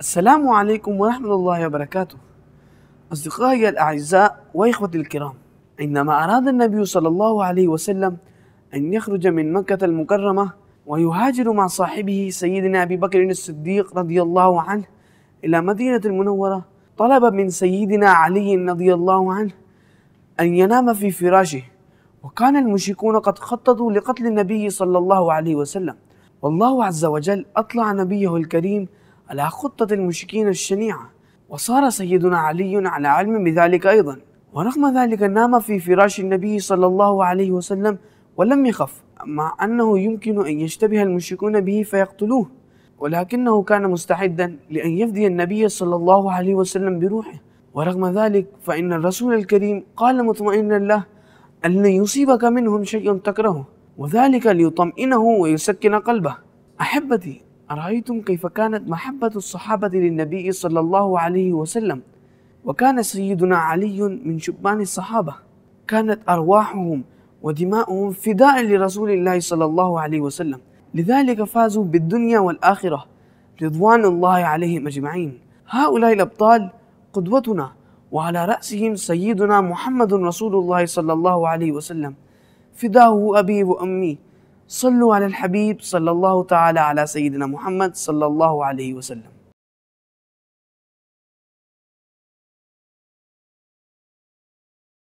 السلام عليكم ورحمة الله وبركاته أصدقائي الأعزاء وإخوتي الكرام عندما أراد النبي صلى الله عليه وسلم أن يخرج من مكة المكرمة ويهاجر مع صاحبه سيدنا أبي بكر الصديق رضي الله عنه إلى مدينة المنورة طلب من سيدنا علي رضي الله عنه أن ينام في فراشه وكان المشركون قد خططوا لقتل النبي صلى الله عليه وسلم والله عز وجل أطلع نبيه الكريم على خطة المشركين الشنيعة وصار سيدنا علي على علم بذلك أيضا ورغم ذلك نام في فراش النبي صلى الله عليه وسلم ولم يخف مع أنه يمكن أن يشتبه المشركون به فيقتلوه ولكنه كان مستعدا لأن يفدي النبي صلى الله عليه وسلم بروحه ورغم ذلك فإن الرسول الكريم قال مطمئنا له أن يصيبك منهم شيء تكرهه وذلك ليطمئنه ويسكن قلبه أحبتي أرأيتم كيف كانت محبة الصحابة للنبي صلى الله عليه وسلم وكان سيدنا علي من شبان الصحابة كانت أرواحهم ودماؤهم فداء لرسول الله صلى الله عليه وسلم لذلك فازوا بالدنيا والآخرة رضوان الله عليهم أجمعين هؤلاء الأبطال قدوتنا وعلى رأسهم سيدنا محمد رسول الله صلى الله عليه وسلم فداه أبي وأمي صلوا على الحبيب صلى الله تعالى على سيدنا محمد صلى الله عليه وسلم